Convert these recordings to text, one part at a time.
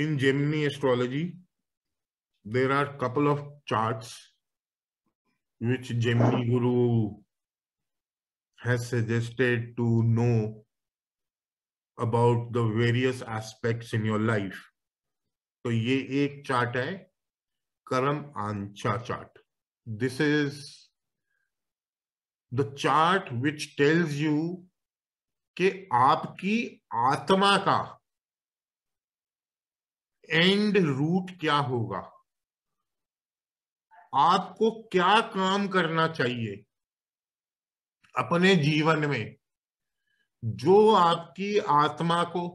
in Gemini astrology, there are couple of charts which Gemini Guru has suggested to know about the various aspects in your life. तो ये एक chart है कर्म आंचा chart this is the chart which tells you कि आपकी आत्मा का एंड रूट क्या होगा आपको क्या काम करना चाहिए अपने जीवन में जो आपकी आत्मा को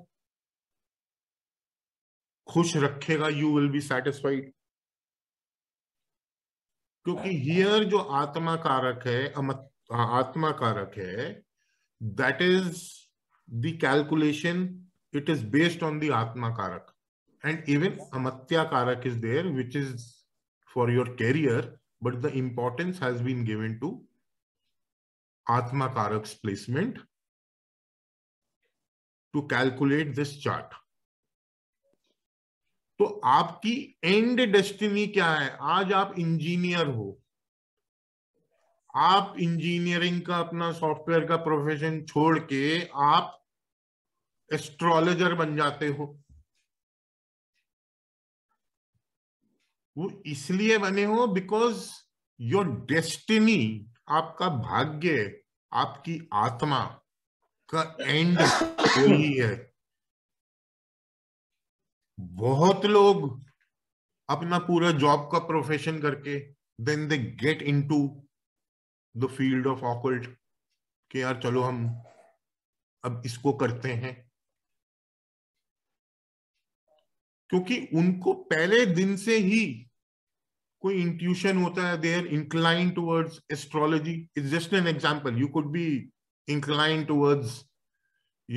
खुश रखेगा यू विल बी सेटिस्फाइड क्योंकि हियर जो आत्मा कारक है आत्मा कारक है that is the calculation it is based on the आत्मा कारक and even amatya karak is there which is for your career but the importance has been given to atma karak's placement to calculate this chart तो आपकी and destiny क्या है आज आप engineer हो आप इंजीनियरिंग का अपना सॉफ्टवेयर का प्रोफेशन छोड़ के आप एस्ट्रोलॉजर बन जाते हो वो इसलिए बने हो बिकॉज योर डेस्टिनी आपका भाग्य आपकी आत्मा का एंड वही है बहुत लोग अपना पूरा जॉब का प्रोफेशन करके then they get into the field of occult कि यार चलो हम अब इसको करते हैं क्योंकि उनको पहले दिन से ही कोई इंट्यूशन होता है their incline towards astrology is just an example you could be incline towards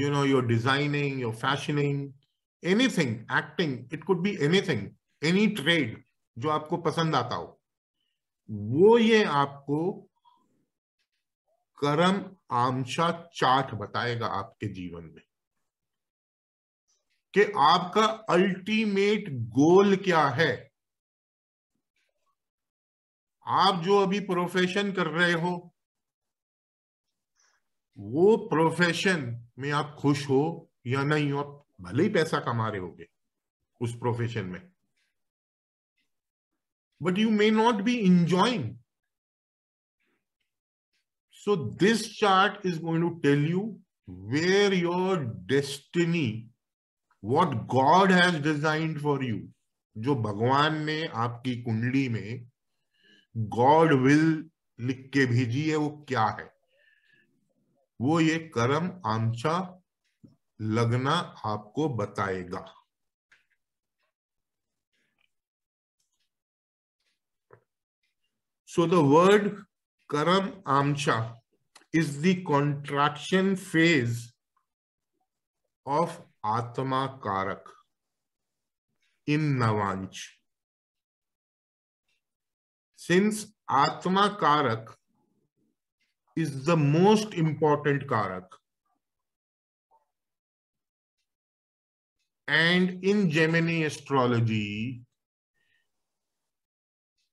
you know your designing your fashioning anything acting it could be anything any trade जो आपको पसंद आता हो वो ये आपको कर्म आमशा चाट बताएगा आपके जीवन में कि आपका अल्टीमेट गोल क्या है आप जो अभी प्रोफेशन कर रहे हो वो प्रोफेशन में आप खुश हो या नहीं हो आप भले ही पैसा कमा रहे होगे उस प्रोफेशन में but you may not be enjoying so this chart is going to tell you where your destiny what God has designed for you जो भगवान ने आपकी कुंडली में गॉड विल लिख के भेजी है वो क्या है वो ये कर्म आमचा लगना आपको बताएगा सो द वर्ड करम आमचा is the contraction phase of Atma Karak in Navanch. Since Atma Karak is the most important Karak, and in Gemini astrology,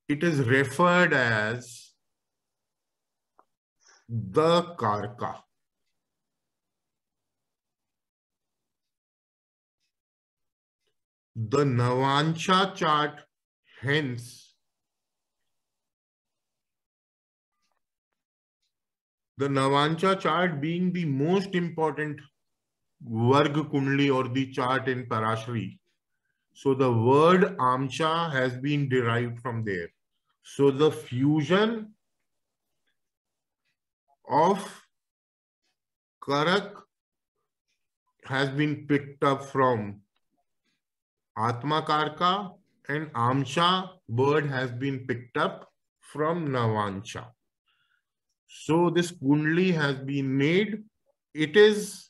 it is referred as the Karka. the Navansha chart hence the Navansha chart being the most important Varg Kundli or the chart in Parashri. So the word Amcha has been derived from there. So the fusion of Karak has been picked up from Atmakarka and Amsha bird has been picked up from Navansha. So this Kundli has been made. It is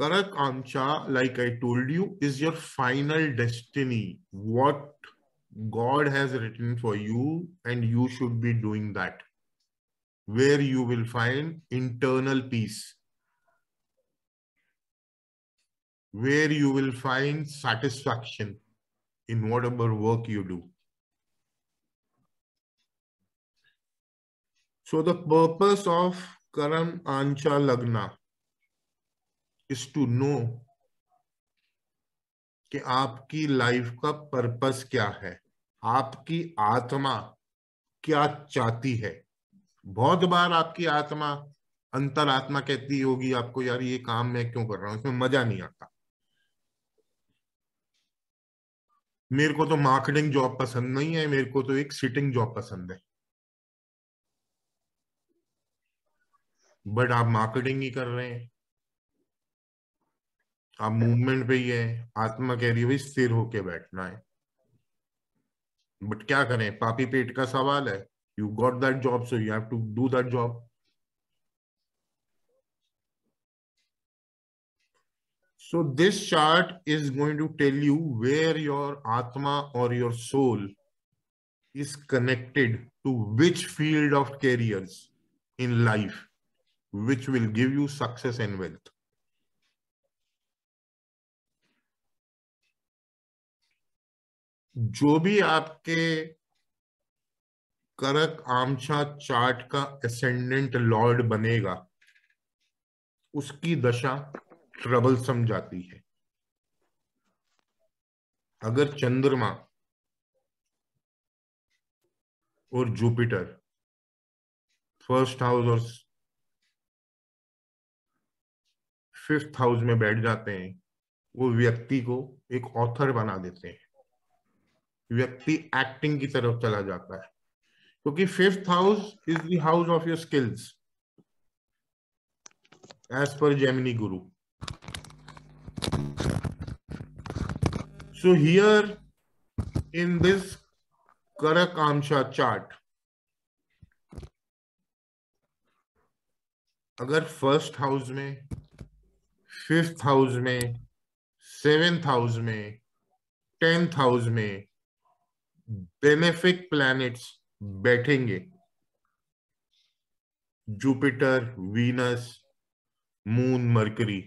Karak Amsha, like I told you, is your final destiny. What God has written for you and you should be doing that. Where you will find internal peace. where you will find satisfaction in whatever work you do. So the purpose of Karam Ancha Lagna is to know कि आपकी life का purpose क्या है आपकी आत्मा क्या चाहती है बहुत बार आपकी आत्मा अंतरात्मा कहती होगी आपको यार ये काम मैं क्यों कर रहा हूं इसमें मजा नहीं आता मेरे को तो मार्केटिंग जॉब पसंद नहीं है मेरे को तो एक सिटिंग जॉब पसंद है बट आप मार्केटिंग ही कर रहे हैं आप मूवमेंट पे ही है आत्मा कह रही है स्थिर होके बैठना है बट क्या करें पापी पेट का सवाल है you got that job so you have to do that job So this chart is going to tell you where your Atma or your soul is connected to which field of careers in life, which will give you success and wealth. जो भी आपके करक आमछा chart का ascendant lord बनेगा उसकी दशा trouble समझाती है अगर चंद्रमा और जुपिटर फर्स्ट हाउस और फिफ्थ हाउस में बैठ जाते हैं वो व्यक्ति को एक ऑथर बना देते हैं व्यक्ति एक्टिंग की तरफ चला जाता है क्योंकि fifth house is the house of your skills as पर जेमिनी गुरु So here in this Karak Amsha chart, अगर फर्स्ट हाउस में फिफ्थ हाउस में सेवेंथ हाउस में टेंथ हाउस में बेनेफिक प्लैनेट्स बैठेंगे जुपिटर वीनस मून मरकरी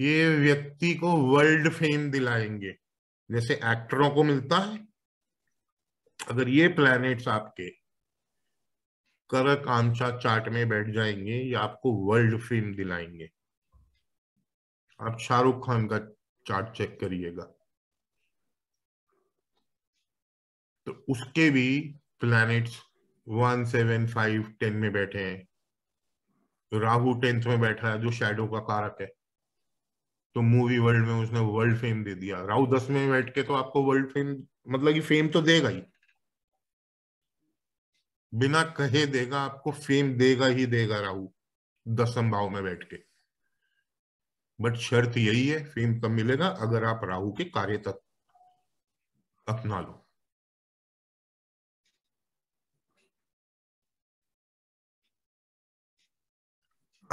ये व्यक्ति को वर्ल्ड फेम दिलाएंगे जैसे एक्टरों को मिलता है अगर ये प्लैनेट्स आपके कर कांचा चार्ट में बैठ जाएंगे ये आपको वर्ल्ड फेम दिलाएंगे आप शाहरुख खान का चार्ट चेक करिएगा तो उसके भी planets one seven five ten में बैठे हैं राहु टेंथ में बैठा है जो शेडो का कारक है तो मूवी वर्ल्ड में उसने वर्ल्ड फेम दे दिया राहु दस में बैठ के तो आपको वर्ल्ड फेम मतलब कि फेम तो देगा ही बिना कहे देगा आपको फेम देगा ही देगा राहु दसम भाव में बैठ के बट शर्त यही है फेम कब मिलेगा अगर आप राहु के कार्य तत्व अपना लो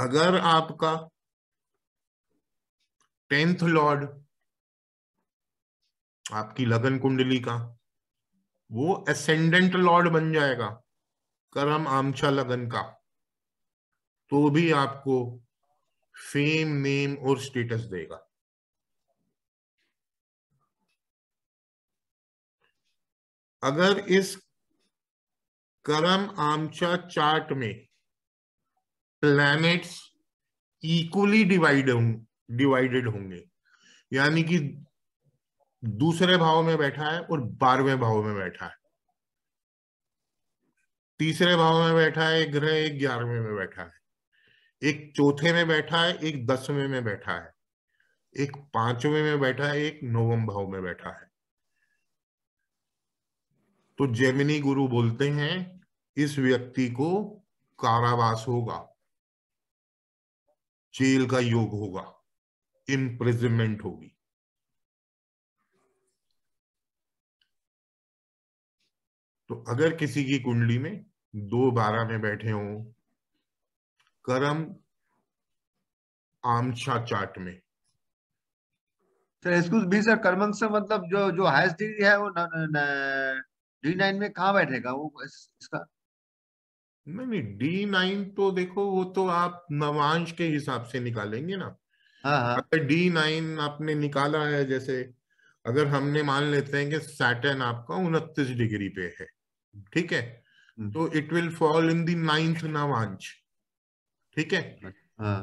अगर आपका टेंथ लॉर्ड आपकी लगन कुंडली का वो एसेंडेंट लॉर्ड बन जाएगा करम आमचा लगन का तो भी आपको फेम नेम और स्टेटस देगा अगर इस करम आमचा चार्ट में प्लैनेट्स इक्वली डिवाइड डिवाइडेड होंगे यानी कि दूसरे भाव में बैठा है और बारहवें भाव में बैठा है तीसरे भाव में बैठा है एक ग्रह एक ग्यारहवें में बैठा है एक चौथे में बैठा है एक दसवें में बैठा है एक पांचवें में बैठा है एक नवम भाव में बैठा है तो जेमिनी गुरु बोलते हैं इस व्यक्ति को कारावास होगा जेल का योग होगा इम्प्रिजमेंट होगी तो अगर किसी की कुंडली में दो बारह में बैठे हो करम आमछा चार्ट में सर एक्सक्यूज भी सर कर्मन से मतलब जो जो हाईएस्ट डिग्री है वो डी नाइन में कहा बैठेगा वो इस, इसका नहीं नहीं डी नाइन तो देखो वो तो आप नवांश के हिसाब से निकालेंगे ना हाँ, हाँ। अगर डी नाइन आपने निकाला है जैसे अगर हमने मान लेते हैं कि सैटर्न आपका उनतीस डिग्री पे है ठीक है हम्म। तो it will fall in the ninth नवांश ठीक है हाँ।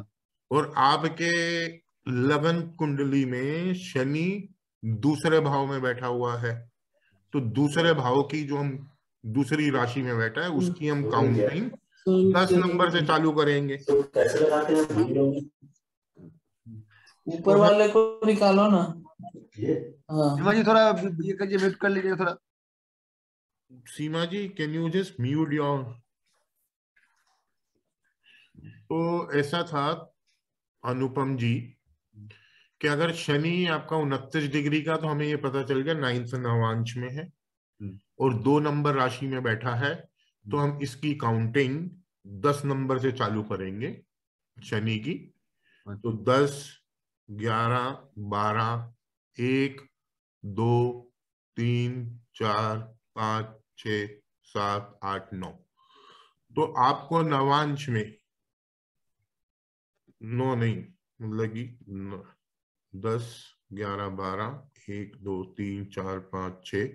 और आपके लगन कुंडली में शनि दूसरे भाव में बैठा हुआ है तो दूसरे भाव की जो हम दूसरी राशि में बैठा है उसकी हम काउंटिंग हम्म। हम्म। दस नंबर से चालू करेंगे तो कैसे लगाते हैं ऊपर वाले को निकालो ना हाँ जी थोड़ा ये म्यूट कर लीजिए थोड़ा Seema ji can you just mute your तो ऐसा था अनुपम जी कि अगर शनि आपका उनतीस डिग्री का तो हमें ये पता चल गया नाइन्थ नवांश में है हम्म। और दो नंबर राशि में बैठा है तो हम इसकी काउंटिंग दस नंबर से चालू करेंगे शनि की तो अच्छा। दस ग्यारह बारह एक दो तीन चार पांच छ सात आठ नौ तो आपको नवांश में नौ नहीं मतलब कि दस ग्यारह बारह एक दो तीन चार पांच छ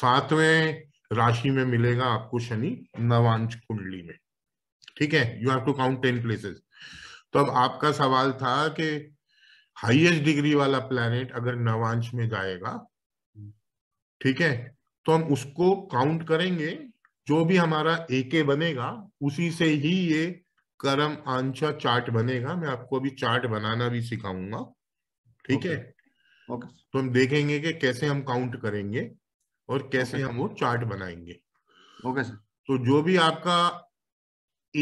सातवें राशि में मिलेगा आपको शनि नवांश कुंडली में ठीक है you have to count ten places तो अब आपका सवाल था कि हाईएस्ट डिग्री वाला प्लैनेट अगर नवांश में जाएगा हम्म। ठीक है तो हम उसको काउंट करेंगे जो भी हमारा एके बनेगा उसी से ही ये करम आंशा चार्ट बनेगा मैं आपको अभी चार्ट बनाना भी सिखाऊंगा ठीक okay. है okay. तो हम देखेंगे कि कैसे हम काउंट करेंगे और कैसे okay. हम वो चार्ट बनाएंगे ओके okay, सर तो जो भी आपका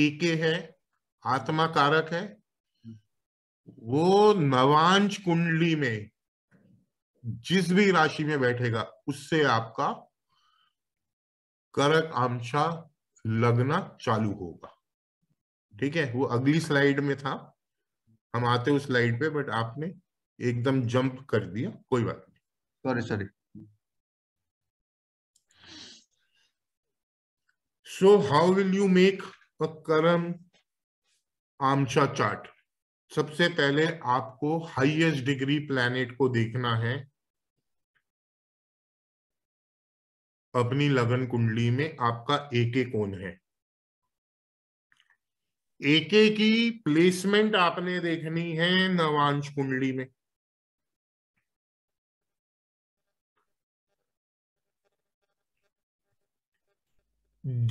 एके है आत्मा कारक है वो नवांश कुंडली में जिस भी राशि में बैठेगा उससे आपका करक आमशा लगना चालू होगा ठीक है वो अगली स्लाइड में था हम आते उस स्लाइड पे बट आपने एकदम जंप कर दिया कोई बात नहीं sorry sorry so how will you make a करम आमशा चार्ट सबसे पहले आपको हाईएस्ट डिग्री प्लैनेट को देखना है अपनी लगन कुंडली में आपका एक एक कौन है एक की प्लेसमेंट आपने देखनी है नवांश कुंडली में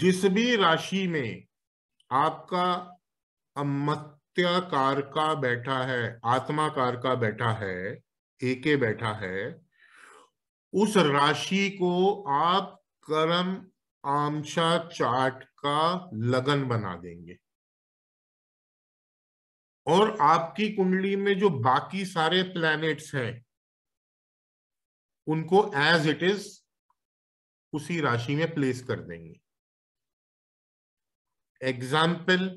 जिस भी राशि में आपका अमत कार का बैठा है आत्माकार का बैठा है एके बैठा है उस राशि को आप कर्म आमशा चाट का लगन बना देंगे और आपकी कुंडली में जो बाकी सारे प्लैनेट्स हैं उनको एज इट इज उसी राशि में प्लेस कर देंगे एग्जाम्पल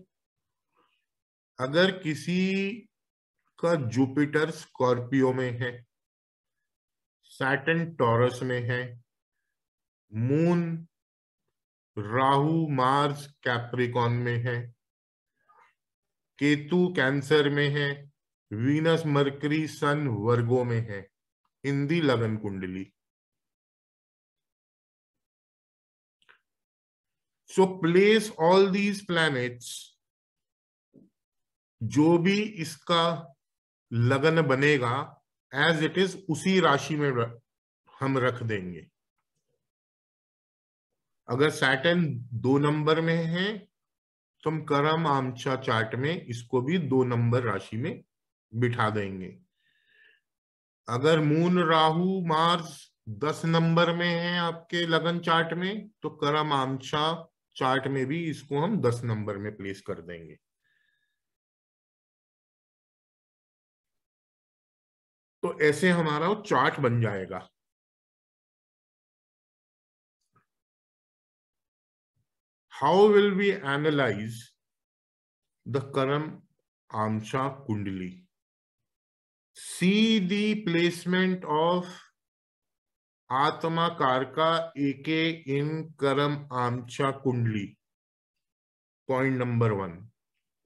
अगर किसी का जुपिटर स्कॉर्पियो में है सैटन टॉरस में है मून राहु मार्स कैप्रिकॉन में है केतु कैंसर में है वीनस मरकरी सन वर्गो में है हिंदी लगन कुंडली so place all these planets जो भी इसका लगन बनेगा एज इट इज उसी राशि में हम रख देंगे अगर सैटन दो नंबर में है तो हम करम आमचा चार्ट में इसको भी दो नंबर राशि में बिठा देंगे अगर मून राहु मार्स दस नंबर में है आपके लगन चार्ट में तो करम आमचा चार्ट में भी इसको हम दस नंबर में प्लेस कर देंगे तो ऐसे हमारा वो चार्ट बन जाएगा how will be analyse the करम आमशा कुंडली सी दी प्लेसमेंट ऑफ आत्मा कारका एके इन करम आमचा कुंडली पॉइंट नंबर वन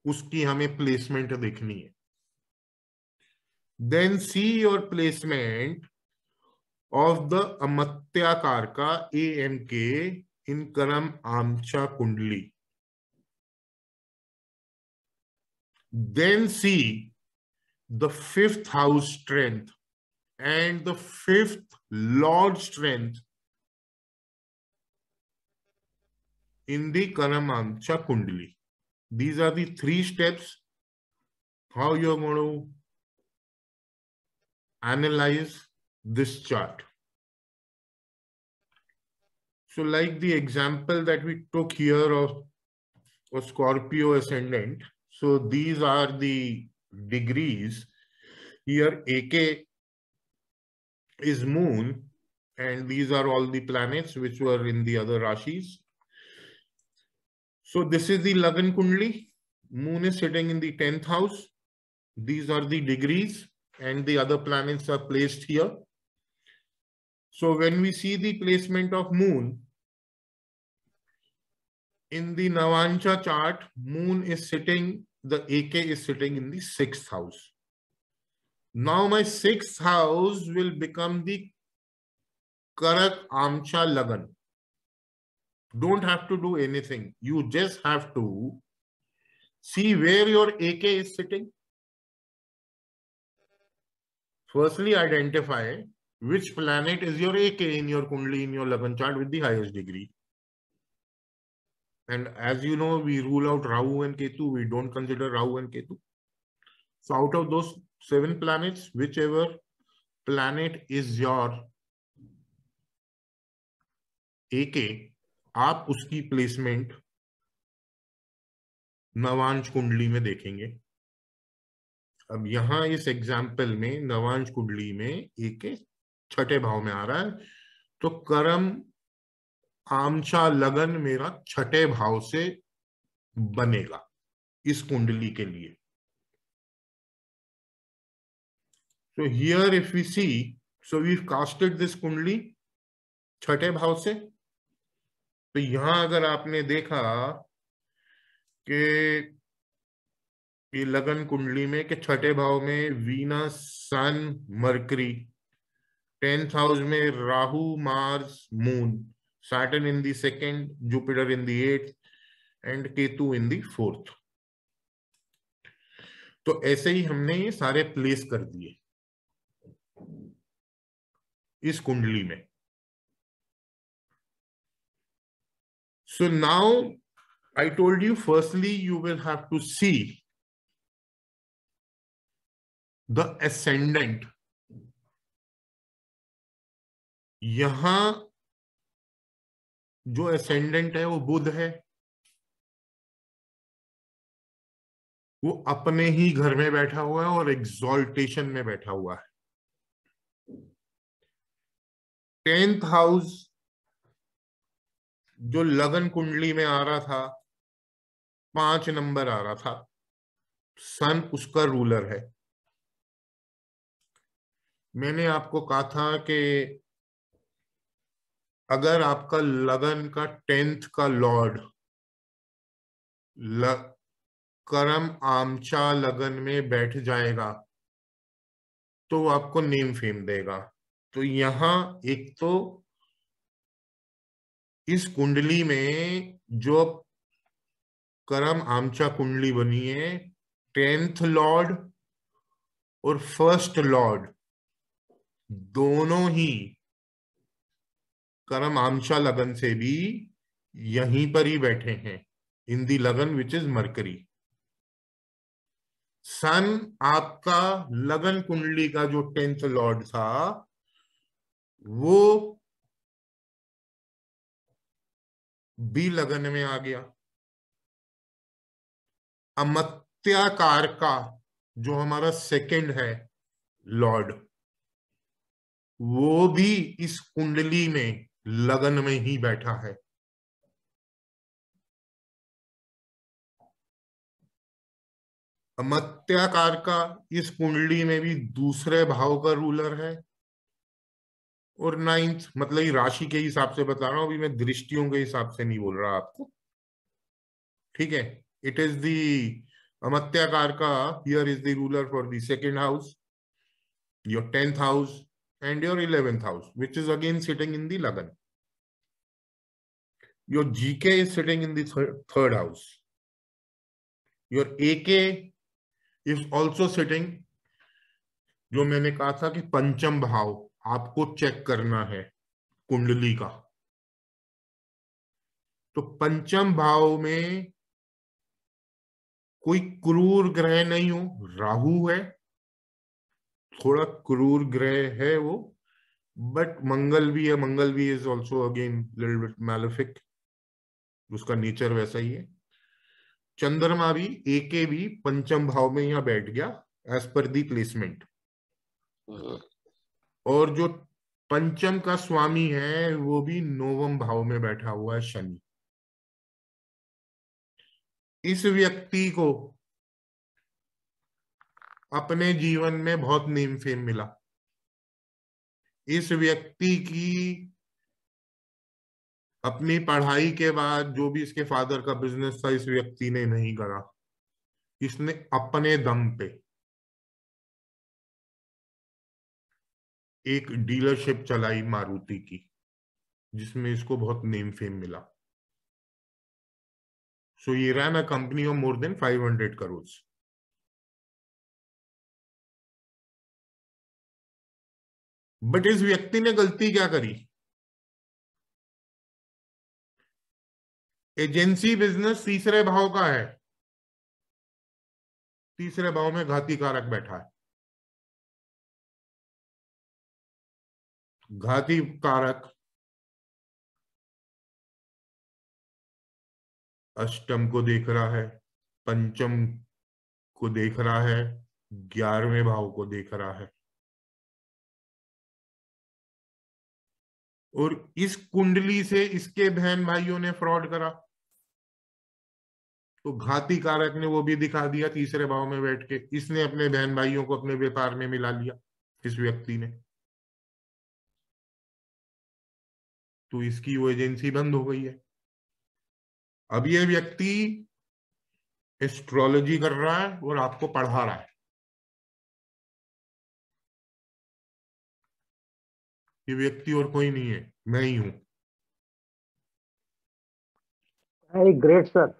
उसकी हमें प्लेसमेंट देखनी है then see your placement of the Amatya Karka AMK in Karam Amcha Kundli. Then see the fifth house strength and the fifth lord strength in the Karam Amcha Kundli. These are the three steps how you are going to analyze this chart. So like the example that we took here of, a Scorpio ascendant, so these are the degrees. Here AK is moon and these are all the planets which were in the other Rashis. So this is the Lagan Kundli. Moon is sitting in the 10th house. These are the degrees and the other planets are placed here. So when we see the placement of moon, in the Navancha chart, moon is sitting, the AK is sitting in the sixth house. Now my sixth house will become the Karak Amcha Lagan. Don't have to do anything. You just have to see where your AK is sitting firstly identify which planet is your AK in your Kundli, in your Lagan chart with the highest degree. And as you know, we rule out Rahu and Ketu. We don't consider Rahu and Ketu. So out of those seven planets, whichever planet is your AK, आप उसकी placement Navamsa कुंडली में देखेंगे अब यहां इस example में नवांश कुंडली में एक छठे भाव में आ रहा है तो कर्म आमचा लगन मेरा छठे भाव से बनेगा इस कुंडली के लिए so here if you see so we casted this कुंडली छठे भाव से तो यहां अगर आपने देखा कि ये लगन कुंडली में के छठे भाव में Venus sun Mercury tenth house में Rahu Mars moon Saturn in the second Jupiter in the eight and Ketu in the fourth तो ऐसे ही हमने ये सारे प्लेस कर दिए इस कुंडली में so now I told you firstly you will have to see the ascendant यहां जो एसेंडेंट है वो बुद्ध है वो अपने ही घर में बैठा हुआ है और एग्जॉल्टेशन में बैठा हुआ है टेंथ हाउस जो लगन कुंडली में आ रहा था पांच नंबर आ रहा था सन उसका रूलर है मैंने आपको कहा था कि अगर आपका लगन का टेंथ का लॉर्ड करम आमचा लगन में बैठ जाएगा तो आपको नेम फेम देगा तो यहां एक तो इस कुंडली में जो करम आमचा कुंडली बनी है टेंथ लॉर्ड और फर्स्ट लॉर्ड दोनों ही कर्म आमशा लगन से भी यहीं पर ही बैठे हैं इन दी लगन विच इज मरकरी सन आपका लगन कुंडली का जो टेंथ लॉर्ड था वो बी लगन में आ गया अमत्याकार का जो हमारा सेकंड है लॉर्ड वो भी इस कुंडली में लगन में ही बैठा है मत्याकार का इस कुंडली में भी दूसरे भाव का रूलर है और नाइन्थ मतलब राशि के हिसाब से बता रहा हूं अभी मैं दृष्टियों के हिसाब से नहीं बोल रहा आपको ठीक है इट इज दी अमत्याकार का here is the ruler for the second house your tenth house and your 11th house, which is again sitting in the Lagan. Your GK is sitting in the th third house. Your AK is also sitting, जो मैंने कहा था कि पंचम भाव आपको check करना है कुंडली का तो पंचम भाव में कोई क्रूर ग्रह नहीं हो राहु है थोड़ा क्रूर ग्रह है वो बट मंगल भी है मंगल भी इज ऑल्सो अगेन मैलिफिक उसका नेचर वैसा ही है चंद्रमा भी एक भी पंचम भाव में यहाँ बैठ गया एज पर दी प्लेसमेंट और जो पंचम का स्वामी है वो भी नवम भाव में बैठा हुआ है शनि इस व्यक्ति को अपने जीवन में बहुत नेम फेम मिला इस व्यक्ति की अपनी पढ़ाई के बाद जो भी इसके फादर का बिजनेस था इस व्यक्ति ने नहीं करा इसने अपने दम पे एक डीलरशिप चलाई मारुति की जिसमें इसको बहुत नेम फेम मिला सो so, ये रहना company of more than 500 crore but इस व्यक्ति ने गलती क्या करी एजेंसी बिजनेस तीसरे भाव का है तीसरे भाव में घाती कारक बैठा है घाती कारक अष्टम को देख रहा है पंचम को देख रहा है ग्यारहवें भाव को देख रहा है और इस कुंडली से इसके बहन भाइयों ने फ्रॉड करा तो घाती कारक ने वो भी दिखा दिया तीसरे भाव में बैठ के इसने अपने बहन भाइयों को अपने व्यापार में मिला लिया इस व्यक्ति ने तो इसकी वो एजेंसी बंद हो गई है अब ये व्यक्ति एस्ट्रोलॉजी कर रहा है और आपको पढ़ा रहा है ये व्यक्ति और कोई नहीं है मैं ही हूं ग्रेट सर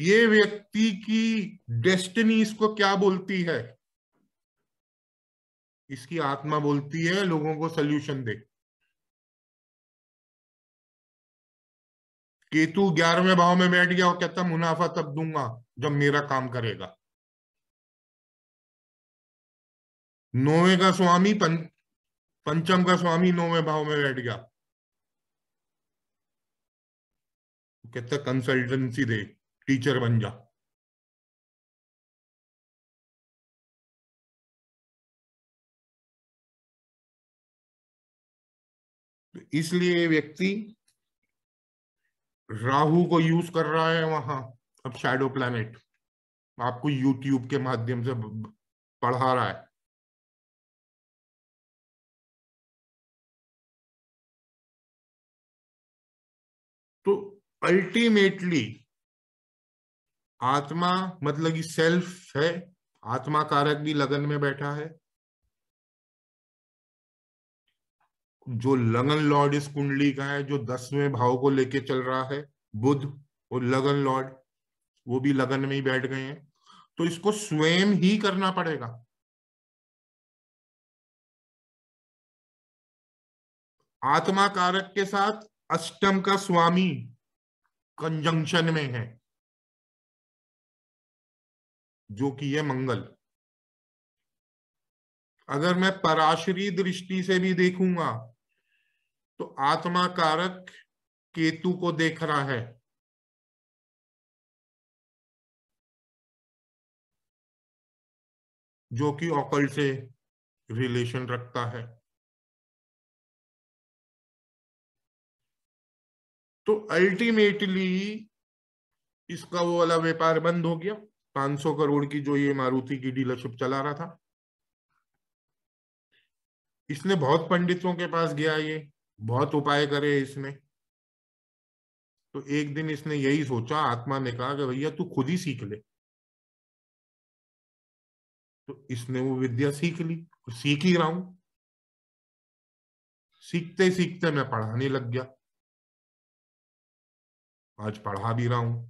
ये व्यक्ति की डेस्टिनी इसको क्या बोलती है इसकी आत्मा बोलती है लोगों को सोल्यूशन दे केतु ग्यारहवें भाव में बैठ गया और कहता मुनाफा तब दूंगा जब मेरा काम करेगा नौवे का स्वामी पं, पंचम का स्वामी नौवे भाव में बैठ गया कहता कंसल्टेंसी दे टीचर बन जा तो इसलिए व्यक्ति राहु को यूज कर रहा है वहां अब शैडो प्लैनेट आपको यूट्यूब के माध्यम से पढ़ा रहा है तो अल्टीमेटली आत्मा मतलब कि सेल्फ है आत्मा कारक भी लगन में बैठा है जो लगन लॉर्ड इस कुंडली का है जो दसवें भाव को लेके चल रहा है बुद्ध और लगन लॉर्ड वो भी लगन में ही बैठ गए हैं तो इसको स्वयं ही करना पड़ेगा आत्मा कारक के साथ अष्टम का स्वामी कंजंक्शन में है जो कि है मंगल अगर मैं पराशरी दृष्टि से भी देखूंगा तो आत्मा कारक केतु को देख रहा है जो कि ऑकल से रिलेशन रखता है तो अल्टीमेटली इसका वो वाला व्यापार बंद हो गया 500 करोड़ की जो ये मारुति की डीलरशिप चला रहा था इसने बहुत पंडितों के पास गया ये बहुत उपाय करे इसने तो एक दिन इसने यही सोचा आत्मा ने कहा कि भैया तू खुद ही सीख ले तो इसने वो विद्या सीख ली सीख ही रहा हूं सीखते सीखते मैं पढ़ाने लग गया आज पढ़ा भी रहा हूं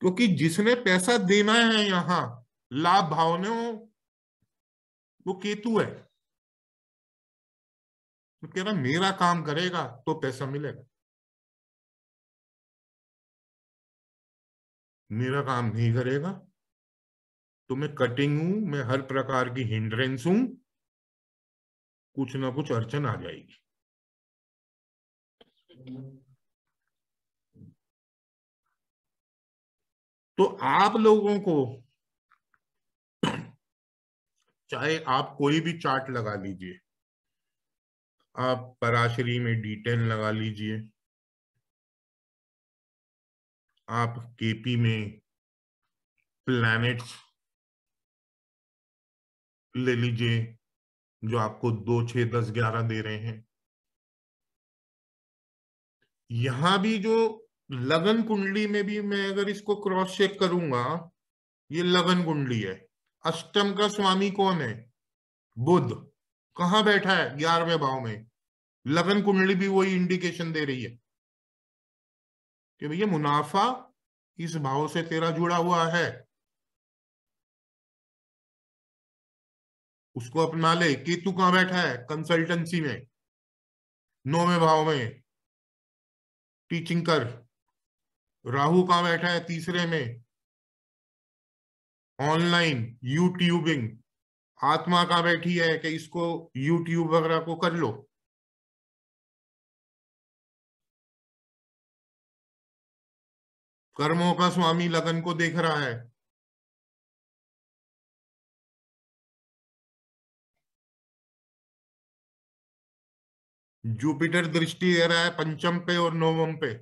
क्योंकि जिसने पैसा देना है यहां लाभ भाव वो केतु है तो कह रहा मेरा काम करेगा तो पैसा मिलेगा मेरा काम नहीं करेगा तो मैं कटिंग हूं मैं हर प्रकार की हिंड्रेंस हूं कुछ ना कुछ अड़चन आ जाएगी तो आप लोगों को चाहे आप कोई भी चार्ट लगा लीजिए आप पराशरी में डी टेन लगा लीजिए आप केपी में प्लैनेट्स ले लीजिए जो आपको दो छ दस ग्यारह दे रहे हैं यहां भी जो लगन कुंडली में भी मैं अगर इसको क्रॉस चेक करूंगा ये लगन कुंडली है अष्टम का स्वामी कौन है बुद्ध कहा बैठा है ग्यारहवें भाव में लगन कुंडली भी वही इंडिकेशन दे रही है कि भैया मुनाफा इस भाव से तेरा जुड़ा हुआ है उसको अपना ले केतु कहां बैठा है कंसल्टेंसी में नौवे भाव में टीचिंग कर राहु कहा बैठा है तीसरे में ऑनलाइन यूट्यूबिंग आत्मा कहा बैठी है कि इसको यूट्यूब वगैरह को कर लो कर्मों का स्वामी लगन को देख रहा है जुपिटर दृष्टि दे रहा है पंचम पे और नवम पे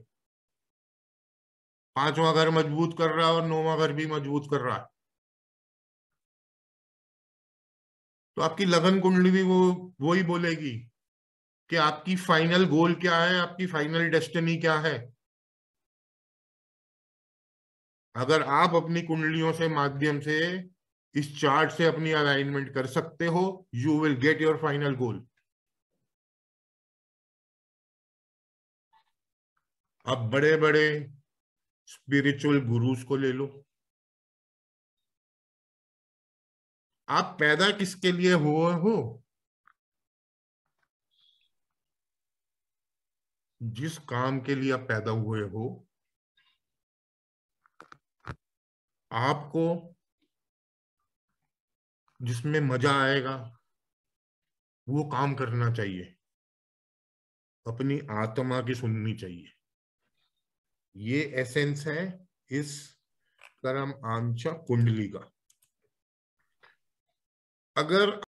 पांचवा घर मजबूत कर रहा है और नौवा घर भी मजबूत कर रहा है तो आपकी लगन कुंडली भी वो वो ही बोलेगी कि आपकी फाइनल गोल क्या है आपकी फाइनल डेस्टिनी क्या है अगर आप अपनी कुंडलियों से माध्यम से इस चार्ट से अपनी अलाइनमेंट कर सकते हो you will get your final goal आप बड़े बड़े स्पिरिचुअल गुरुज को ले लो आप पैदा किसके लिए हुए हो जिस काम के लिए आप पैदा हुए हो आपको जिसमें मजा आएगा वो काम करना चाहिए अपनी आत्मा की सुननी चाहिए ये एसेंस है इस करम आंचा कुंडली का अगर